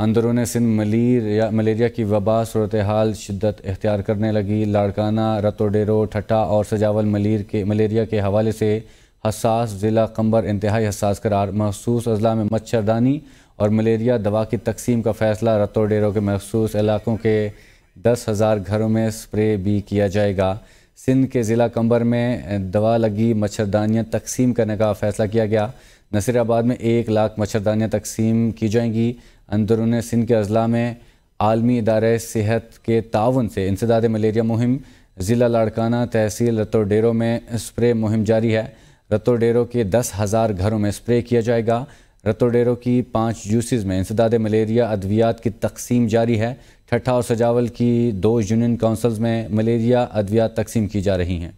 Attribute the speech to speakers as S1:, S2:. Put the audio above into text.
S1: अंदरून सिंध मलेर या मलेरिया की वबा सूरत हाल शिदत अख्तियार करने लगी लाड़काना रतोडेरो ठट्टा और सजावल मलिर के मलेरिया के हवाले से हसास ज़िला कंबर इंतहाई हसास करार मखसूस अजला में मच्छरदानी और मलेरिया दवा की तकसीम का फ़ैसला रतोडेरो के मखसूस इलाकों के दस हज़ार घरों में स्प्रे भी किया जाएगा सिंध के ज़िला कंबर में दवा लगी मच्छरदानियाँ तकसीम करने का फ़ैसला किया गया नसीराबाद में एक लाख मच्छरदानियाँ तकसीम की जाएंगी अंदरून सिंध के अजला में आलमी इदार सेहत के ताउन से इंसदाद मलेरिया मुहिम ज़िला लाड़काना तहसील रतो डेरो में स्प्रे मुहिम जारी है डेरो के दस हज़ार घरों में स्प्रे किया जाएगा रतो डेरो की पाँच यूसेस में इंसदाद मलेरिया अद्वियात की तकसीम जारी है ठट्ठा और सजावल की दो यूनियन काउंसिल्स में मलेरिया अद्वियात तकसीम की जा रही हैं